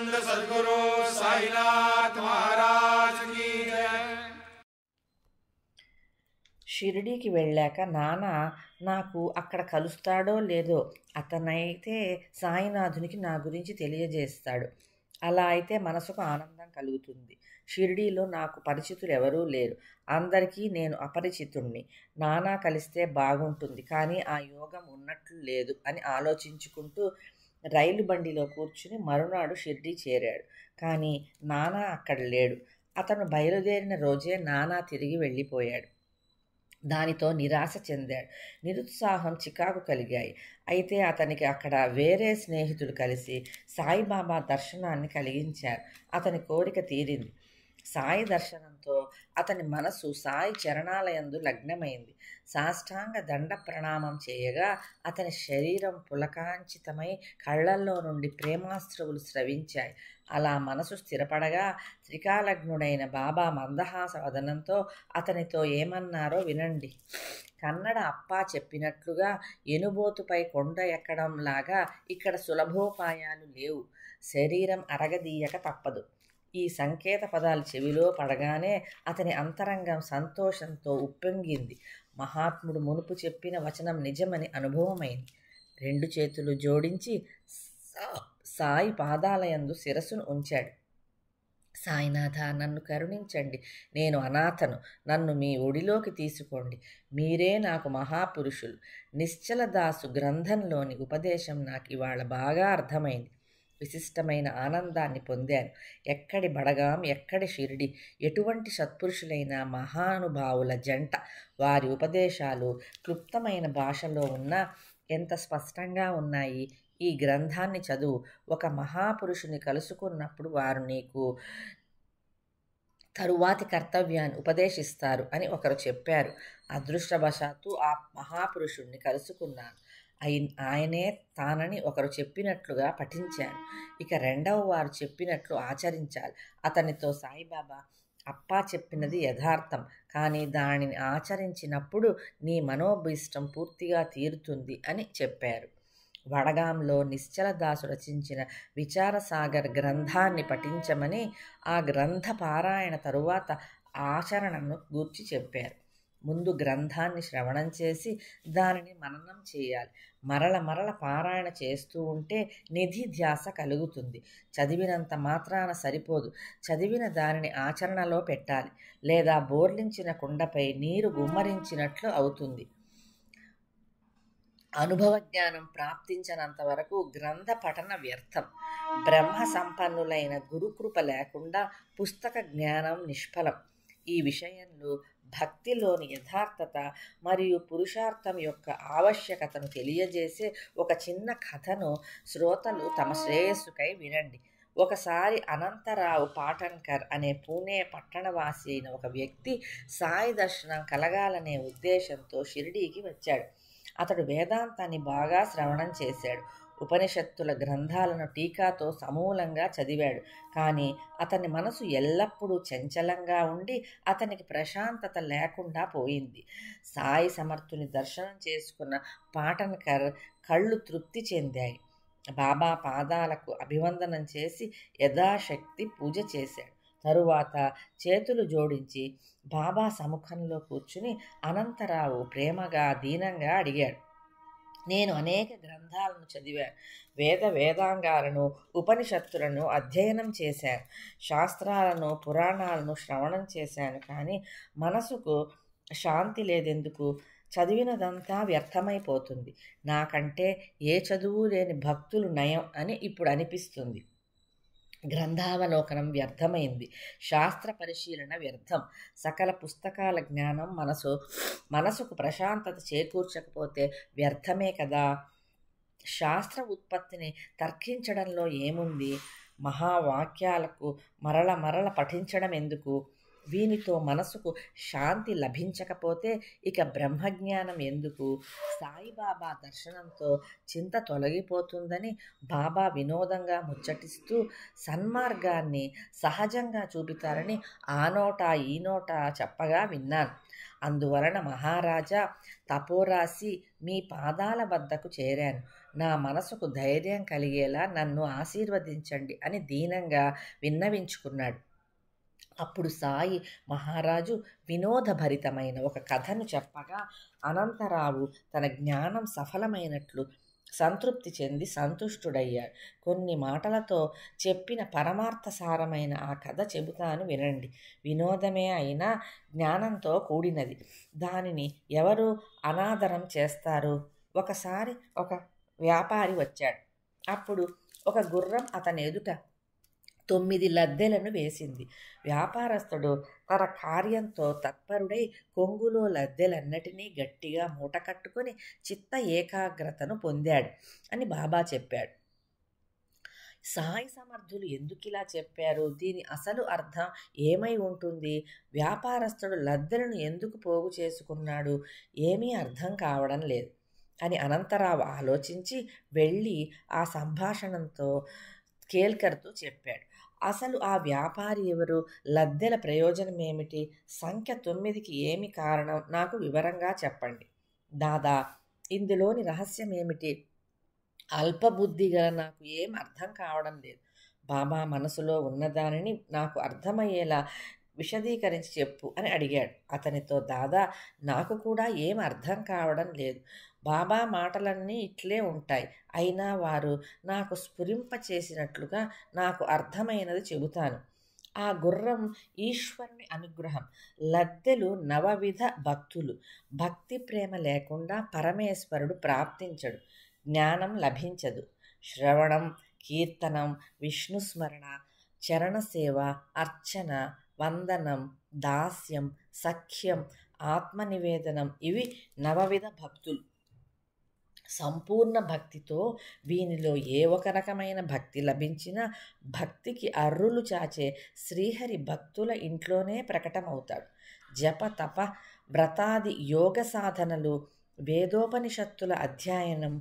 परमानंद सदगुरु साईनाथ महाराज की షిరిడీకి వెళ్ళాక నాన్న నాకు అక్కడ కలుస్తాడో లేదో అతనైతే సాయినాథునికి నా గురించి తెలియజేస్తాడు అలా అయితే మనసుకు ఆనందం కలుగుతుంది షిరిడీలో నాకు పరిచితులు ఎవరూ లేరు అందరికీ నేను అపరిచితుణ్ణి నానా కలిస్తే బాగుంటుంది కానీ ఆ యోగం ఉన్నట్లు లేదు అని ఆలోచించుకుంటూ రైలు బండిలో కూర్చుని మరునాడు షిర్డీ చేరాడు కానీ నానా అక్కడ లేడు అతను బయలుదేరిన రోజే నానా తిరిగి వెళ్ళిపోయాడు దానితో నిరాశ చెందాడు నిరుత్సాహం చికాకు కలిగాయి అయితే అతనికి అక్కడ వేరే స్నేహితుడు కలిసి సాయిబాబా దర్శనాన్ని కలిగించారు అతని కోరిక తీరింది సాయి దర్శనంతో అతని మనసు సాయి చరణాలయందు లగ్నమైంది సాష్టాంగ దండ ప్రణామం చేయగా అతని శరీరం పులకాంచితమై కళ్ళల్లో నుండి ప్రేమాశ్రువులు స్రవించాయి అలా మనసు స్థిరపడగా త్రికాలగ్నుడైన బాబా మందహాస వదనంతో అతనితో ఏమన్నారో వినండి కన్నడ అప్పా చెప్పినట్లుగా ఎనుబోతుపై కొండ ఎక్కడం లాగా ఇక్కడ సులభోపాయాలు లేవు శరీరం అరగదీయక తప్పదు ఈ సంకేత పదాలు చెవిలో పడగానే అతని అంతరంగం సంతోషంతో ఉప్పొంగింది మహాత్ముడు మునుపు చెప్పిన వచనం నిజమని అనుభవమైంది రెండు చేతులు జోడించి సాయి పాదాలయందు శిరస్సును ఉంచాడు సాయినాథ నన్ను కరుణించండి నేను అనాథను నన్ను మీ ఒడిలోకి తీసుకోండి మీరే నాకు మహాపురుషులు నిశ్చలదాసు గ్రంథంలోని ఉపదేశం నాకు ఇవాళ బాగా అర్థమైంది విశిష్టమైన ఆనందాన్ని పొందాను ఎక్కడి బడగాం ఎక్కడి షిరిడి ఎటువంటి సత్పురుషులైన మహానుభావుల జంట వారి ఉపదేశాలు క్లుప్తమైన భాషలో ఉన్న ఎంత స్పష్టంగా ఉన్నాయి ఈ గ్రంథాన్ని చదువు ఒక మహాపురుషుని కలుసుకున్నప్పుడు వారు నీకు తరువాతి కర్తవ్యాన్ని ఉపదేశిస్తారు అని ఒకరు చెప్పారు అదృష్టవశాత్తు ఆ మహాపురుషుణ్ణి కలుసుకున్నాను ఆయనే తానని ఒకరు చెప్పినట్లుగా పఠించాను ఇక రెండవ వారు చెప్పినట్లు ఆచరించాలి అతనితో సాయిబాబా అప్పా చెప్పినది యథార్థం కానీ దానిని ఆచరించినప్పుడు నీ మనోభీష్టం పూర్తిగా తీరుతుంది అని చెప్పారు వడగాంలో నిశ్చలదాసు రచించిన విచారసాగర్ గ్రంథాన్ని పఠించమని ఆ గ్రంథ పారాయణ తరువాత ఆచరణను గూర్చి చెప్పారు ముందు గ్రంథాన్ని శ్రవణం చేసి దానిని మననం చేయాలి మరల మరల పారాయణ చేస్తూ ఉంటే నిధి ధ్యాస కలుగుతుంది చదివినంత మాత్రాన సరిపోదు చదివిన దానిని ఆచరణలో పెట్టాలి లేదా బోర్లించిన కుండపై నీరు గుమ్మరించినట్లు అవుతుంది అనుభవ జ్ఞానం ప్రాప్తించనంత వరకు గ్రంథ పఠన వ్యర్థం బ్రహ్మ సంపన్నులైన గురుకృప లేకుండా పుస్తక జ్ఞానం నిష్ఫలం ఈ విషయంలో భక్తిలోని యథార్థత మరియు పురుషార్థం యొక్క ఆవశ్యకతను తెలియజేసే ఒక చిన్న కథను శ్రోతలు తమ శ్రేయస్సుకై వినండి ఒకసారి అనంతరావు పాటన్కర్ అనే పూణే పట్టణవాసి అయిన ఒక వ్యక్తి సాయి దర్శనం కలగాలనే ఉద్దేశంతో షిరిడీకి వచ్చాడు అతడు వేదాంతాన్ని బాగా శ్రవణం చేశాడు ఉపనిషత్తుల గ్రంథాలను టీకాతో సమూలంగా చదివాడు కానీ అతని మనసు ఎల్లప్పుడూ చంచలంగా ఉండి అతనికి ప్రశాంతత లేకుండా పోయింది సాయి సమర్థుని దర్శనం చేసుకున్న పాటన్కర్ కళ్ళు తృప్తి చెందాయి బాబా పాదాలకు అభివందనం చేసి యథాశక్తి పూజ చేశాడు తరువాత చేతులు జోడించి బాబా సముఖంలో కూర్చుని అనంతరావు ప్రేమగా దీనంగా అడిగాడు నేను అనేక గ్రంథాలను చదివాను వేద వేదాంగాలను ఉపనిషత్తులను అధ్యయనం చేశాను శాస్త్రాలను పురాణాలను శ్రవణం చేశాను కానీ మనసుకు శాంతి లేదెందుకు చదివినదంతా వ్యర్థమైపోతుంది నాకంటే ఏ చదువు లేని భక్తులు నయం అని ఇప్పుడు అనిపిస్తుంది గ్రంథావలోకనం వ్యర్థమైంది శాస్త్ర పరిశీలన వ్యర్థం సకల పుస్తకాల జ్ఞానం మనసు మనసుకు ప్రశాంతత చేకూర్చకపోతే వ్యర్థమే కదా శాస్త్ర ఉత్పత్తిని తర్కించడంలో ఏముంది మహావాక్యాలకు మరల మరల పఠించడం ఎందుకు దీనితో మనసుకు శాంతి లభించకపోతే ఇక బ్రహ్మజ్ఞానం ఎందుకు సాయిబాబా దర్శనంతో చింత తొలగిపోతుందని బాబా వినోదంగా ముచ్చటిస్తూ సన్మార్గాన్ని సహజంగా చూపుతారని ఆ నోట ఈ నోట చెప్పగా విన్నాను అందువలన మహారాజా తపోరాశి మీ పాదాల వద్దకు చేరాను నా మనసుకు ధైర్యం కలిగేలా నన్ను ఆశీర్వదించండి అని దీనంగా విన్నవించుకున్నాడు అప్పుడు సాయి మహారాజు వినోదభరితమైన ఒక కథను చెప్పగా అనంతరావు తన జ్ఞానం సఫలమైనట్లు సంతృప్తి చెంది సంతుష్టుడయ్యాడు కొన్ని మాటలతో చెప్పిన పరమార్థసారమైన ఆ కథ చెబుతాను వినండి వినోదమే అయినా జ్ఞానంతో కూడినది దానిని ఎవరు అనాదరం చేస్తారు ఒకసారి ఒక వ్యాపారి వచ్చాడు అప్పుడు ఒక గుర్రం అతని ఎదుట తొమ్మిది లద్దెలను వేసింది వ్యాపారస్తుడు తన కార్యంతో తత్పరుడై కొంగులో లద్దెలన్నటినీ గట్టిగా మూట కట్టుకుని చిత్త ఏకాగ్రతను పొందాడు అని బాబా చెప్పాడు సాయి సమర్థులు ఎందుకు ఇలా చెప్పారు దీని అసలు అర్థం ఏమై ఉంటుంది వ్యాపారస్తుడు లద్దెలను ఎందుకు పోగు చేసుకున్నాడు ఏమీ అర్థం కావడం లేదు అని అనంతరావు ఆలోచించి వెళ్ళి ఆ సంభాషణంతో కేల్కర్తో చెప్పాడు అసలు ఆ వ్యాపారి ఎవరు లద్దెల ప్రయోజనం ఏమిటి సంఖ్య తొమ్మిదికి ఏమి కారణం నాకు వివరంగా చెప్పండి దాదా ఇందులోని రహస్యం ఏమిటి అల్పబుద్ధి గల నాకు ఏం అర్థం కావడం లేదు బాబా మనసులో ఉన్నదానిని నాకు అర్థమయ్యేలా విశదీకరించి చెప్పు అని అడిగాడు అతనితో దాదా నాకు కూడా ఏం అర్థం కావడం లేదు బాబా మాటలన్నీ ఇట్లే ఉంటాయి అయినా వారు నాకు స్ఫురింప చేసినట్లుగా నాకు అర్థమైనది చెబుతాను ఆ గుర్రం ఈశ్వరుని అనుగ్రహం లద్దెలు నవవిధ భక్తులు భక్తి ప్రేమ లేకుండా పరమేశ్వరుడు ప్రాప్తించడు జ్ఞానం లభించదు శ్రవణం కీర్తనం విష్ణుస్మరణ చరణసేవ అర్చన వందనం దాస్యం సఖ్యం ఆత్మనివేదనం ఇవి నవవిధ భక్తులు సంపూర్ణ భక్తితో వీనిలో ఏ ఒక రకమైన భక్తి లభించినా భక్తికి అర్రులు చాచే శ్రీహరి భక్తుల ఇంట్లోనే ప్రకటమవుతాడు జప తప వ్రతాది యోగ సాధనలు వేదోపనిషత్తుల అధ్యయనం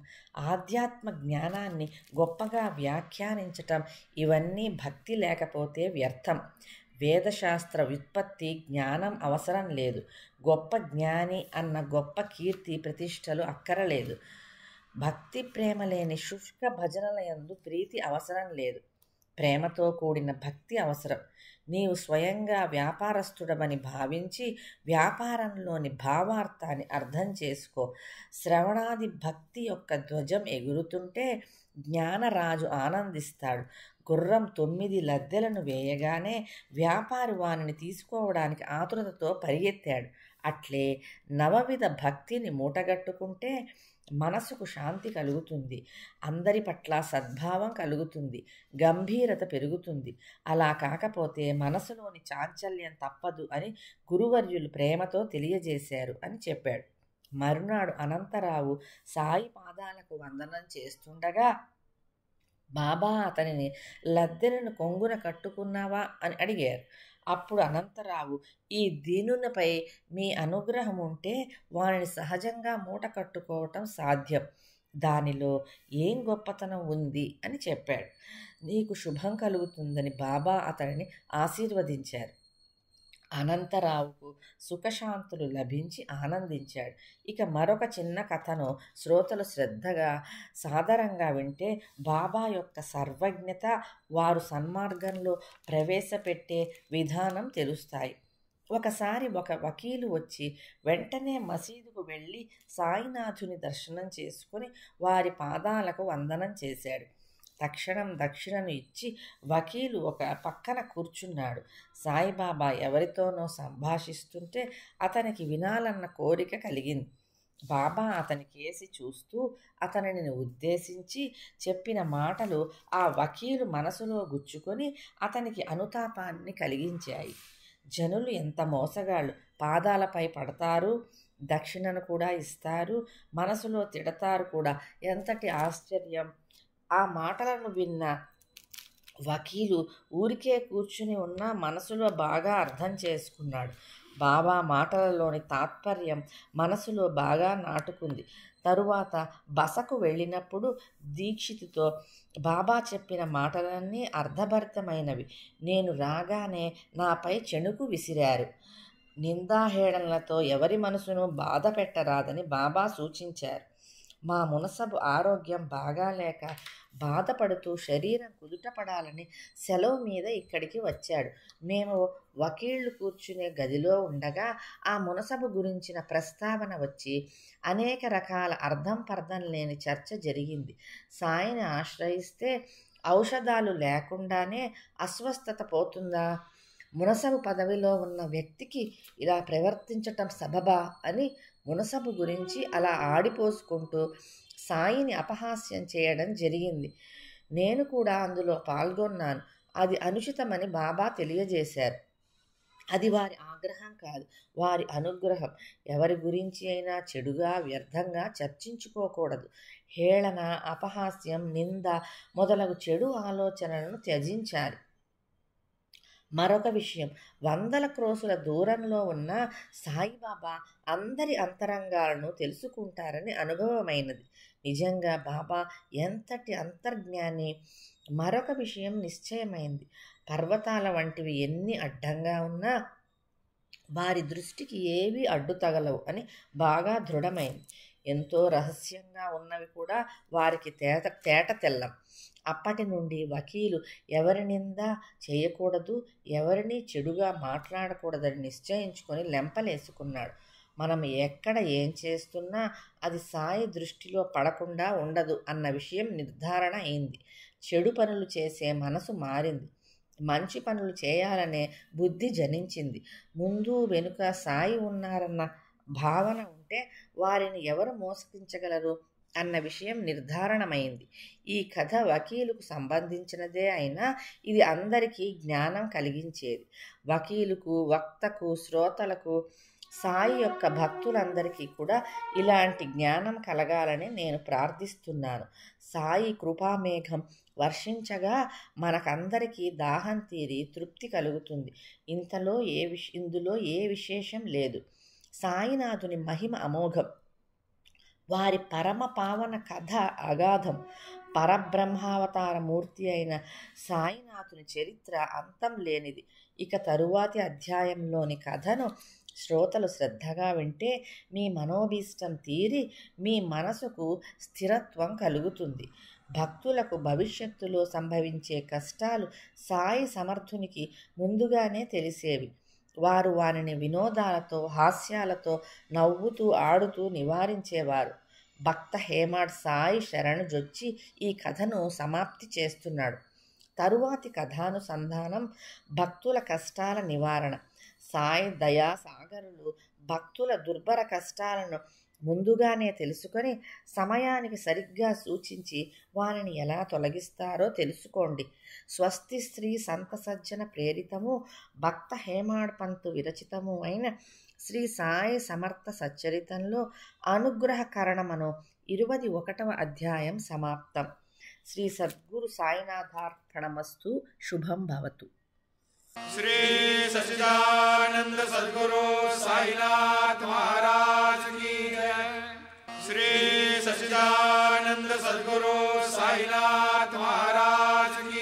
ఆధ్యాత్మ జ్ఞానాన్ని గొప్పగా వ్యాఖ్యానించటం ఇవన్నీ భక్తి లేకపోతే వ్యర్థం వేదశాస్త్ర వ్యుత్పత్తి జ్ఞానం అవసరం లేదు గొప్ప జ్ఞాని అన్న గొప్ప కీర్తి ప్రతిష్టలు అక్కరలేదు భక్తి ప్రేమ లేని శుష్క భజనల యందు ప్రీతి అవసరం లేదు ప్రేమతో కూడిన భక్తి అవసరం నీవు స్వయంగా వ్యాపారస్తుడమని భావించి వ్యాపారంలోని భావార్థాన్ని అర్థం చేసుకో శ్రవణాది భక్తి యొక్క ధ్వజం ఎగురుతుంటే జ్ఞానరాజు ఆనందిస్తాడు గుర్రం తొమ్మిది లద్దెలను వేయగానే వ్యాపారి వానిని తీసుకోవడానికి ఆతురతతో పరిగెత్తాడు అట్లే నవవిధ భక్తిని మూటగట్టుకుంటే మనసుకు శాంతి కలుగుతుంది అందరి పట్ల సద్భావం కలుగుతుంది గంభీరత పెరుగుతుంది అలా కాకపోతే మనసులోని చాంచల్యం తప్పదు అని గురువర్యులు ప్రేమతో తెలియజేశారు అని చెప్పాడు మరునాడు అనంతరావు సాయి పాదాలకు వందనం చేస్తుండగా బాబా అతనిని లద్దెనను కొంగున కట్టుకున్నావా అని అడిగారు అప్పుడు అనంతరావు ఈ దీనునిపై మీ అనుగ్రహం ఉంటే వారిని సహజంగా మూట కట్టుకోవటం సాధ్యం దానిలో ఏం గొప్పతనం ఉంది అని చెప్పాడు నీకు శుభం కలుగుతుందని బాబా అతనిని ఆశీర్వదించారు అనంతరావుకు సుఖశాంతులు లభించి ఆనందించాడు ఇక మరొక చిన్న కథను శ్రోతలు శ్రద్ధగా సాదరంగా వింటే బాబా యొక్క సర్వజ్ఞత వారు సన్మార్గంలో ప్రవేశపెట్టే విధానం తెలుస్తాయి ఒకసారి ఒక వకీలు వచ్చి వెంటనే మసీదుకు వెళ్ళి సాయినాథుని దర్శనం చేసుకుని వారి పాదాలకు వందనం చేశాడు తక్షణం దక్షిణను ఇచ్చి వకీలు ఒక పక్కన కూర్చున్నాడు సాయిబాబా ఎవరితోనో సంభాషిస్తుంటే అతనికి వినాలన్న కోరిక కలిగింది బాబా అతని కేసి చూస్తూ అతనిని ఉద్దేశించి చెప్పిన మాటలు ఆ వకీలు మనసులో గుచ్చుకొని అతనికి అనుతాపాన్ని కలిగించాయి జనులు ఎంత మోసగాళ్ళు పాదాలపై పడతారు దక్షిణను కూడా ఇస్తారు మనసులో తిడతారు కూడా ఎంతటి ఆశ్చర్యం ఆ మాటలను విన్న వకీలు ఊరికే కూర్చుని ఉన్న మనసులో బాగా అర్థం చేసుకున్నాడు బాబా మాటలలోని తాత్పర్యం మనసులో బాగా నాటుకుంది తరువాత బసకు వెళ్ళినప్పుడు దీక్షితుతో బాబా చెప్పిన మాటలన్నీ అర్ధభరితమైనవి నేను రాగానే నాపై చెణుకు విసిరారు నిందాహేళనలతో ఎవరి మనసును బాధ పెట్టరాదని బాబా సూచించారు మా మునసబు ఆరోగ్యం బాగాలేక బాధపడుతూ శరీరం కుదుటపడాలని సెలవు మీద ఇక్కడికి వచ్చాడు మేము వకీళ్లు కూర్చునే గదిలో ఉండగా ఆ మునసబు గురించిన ప్రస్తావన వచ్చి అనేక రకాల అర్థం పర్థం లేని చర్చ జరిగింది సాయిని ఆశ్రయిస్తే ఔషధాలు లేకుండానే అస్వస్థత పోతుందా మునసబు పదవిలో ఉన్న వ్యక్తికి ఇలా ప్రవర్తించటం సబబా అని మునసబు గురించి అలా ఆడిపోసుకుంటూ సాయిని అపహాస్యం చేయడం జరిగింది నేను కూడా అందులో పాల్గొన్నాను అది అనుచితమని బాబా తెలియజేశారు అది వారి ఆగ్రహం కాదు వారి అనుగ్రహం ఎవరి గురించి అయినా చెడుగా వ్యర్థంగా చర్చించుకోకూడదు హేళన అపహాస్యం నింద మొదలగు చెడు ఆలోచనలను త్యజించాలి మరొక విషయం వందల క్రోసుల దూరంలో ఉన్న సాయిబాబా అందరి అంతరంగాలను తెలుసుకుంటారని అనుభవమైనది నిజంగా బాబా ఎంతటి అంతర్జ్ఞాని మరొక విషయం నిశ్చయమైంది పర్వతాల వంటివి ఎన్ని అడ్డంగా ఉన్నా వారి దృష్టికి ఏవి అడ్డు తగలవు అని బాగా దృఢమైంది ఎంతో రహస్యంగా ఉన్నవి కూడా వారికి తేట తేట తెల్లం అప్పటి నుండి వకీలు ఎవరి నింద చేయకూడదు ఎవరిని చెడుగా మాట్లాడకూడదని నిశ్చయించుకొని లెంపలేసుకున్నాడు మనం ఎక్కడ ఏం చేస్తున్నా అది సాయి దృష్టిలో పడకుండా ఉండదు అన్న విషయం నిర్ధారణ అయింది చెడు పనులు చేసే మనసు మారింది మంచి పనులు చేయాలనే బుద్ధి జనించింది ముందు వెనుక సాయి ఉన్నారన్న భావన ఉంటే వారిని ఎవరు మోసగించగలరు అన్న విషయం నిర్ధారణమైంది ఈ కథ వకీలుకు సంబంధించినదే అయినా ఇది అందరికీ జ్ఞానం కలిగించేది వకీలుకు వక్తకు శ్రోతలకు సాయి యొక్క భక్తులందరికీ కూడా ఇలాంటి జ్ఞానం కలగాలని నేను ప్రార్థిస్తున్నాను సాయి కృపామేఘం వర్షించగా మనకందరికీ దాహం తీరి తృప్తి కలుగుతుంది ఇంతలో ఏ విష ఇందులో ఏ విశేషం లేదు సాయినాథుని మహిమ అమోఘం వారి పరమ పావన కథ అగాధం పరబ్రహ్మావతార మూర్తి అయిన సాయినాథుని చరిత్ర అంతం లేనిది ఇక తరువాతి అధ్యాయంలోని కథను శ్రోతలు శ్రద్ధగా వింటే మీ మనోభీష్టం తీరి మీ మనసుకు స్థిరత్వం కలుగుతుంది భక్తులకు భవిష్యత్తులో సంభవించే కష్టాలు సాయి సమర్థునికి ముందుగానే తెలిసేవి వారు వారిని వినోదాలతో హాస్యాలతో నవ్వుతూ ఆడుతూ నివారించేవారు భక్త హేమాడ్ సాయి శరణు జొచ్చి ఈ కథను సమాప్తి చేస్తున్నాడు తరువాతి కథానుసంధానం భక్తుల కష్టాల నివారణ సాయి దయా సాగరులు భక్తుల దుర్భర కష్టాలను ముందుగానే తెలుసుకొని సమయానికి సరిగ్గా సూచించి వారిని ఎలా తొలగిస్తారో తెలుసుకోండి స్వస్తి శ్రీ సంతసజ్జన ప్రేరితము భక్త హేమాడ్ పంతు విరచితము అయిన శ్రీ సాయి సమర్థ సచ్చరితంలో అనుగ్రహకరణమను ఇరువది ఒకటవ అధ్యాయం సమాప్తం శ్రీ సద్గురు సాయినాథార్పణమస్తు శుభం భవతు శ్రీ సచిదానంద సద్గురు సాయినాథ్ మహారాజ్ गजानंद सदगुरु साईनाथ महाराज की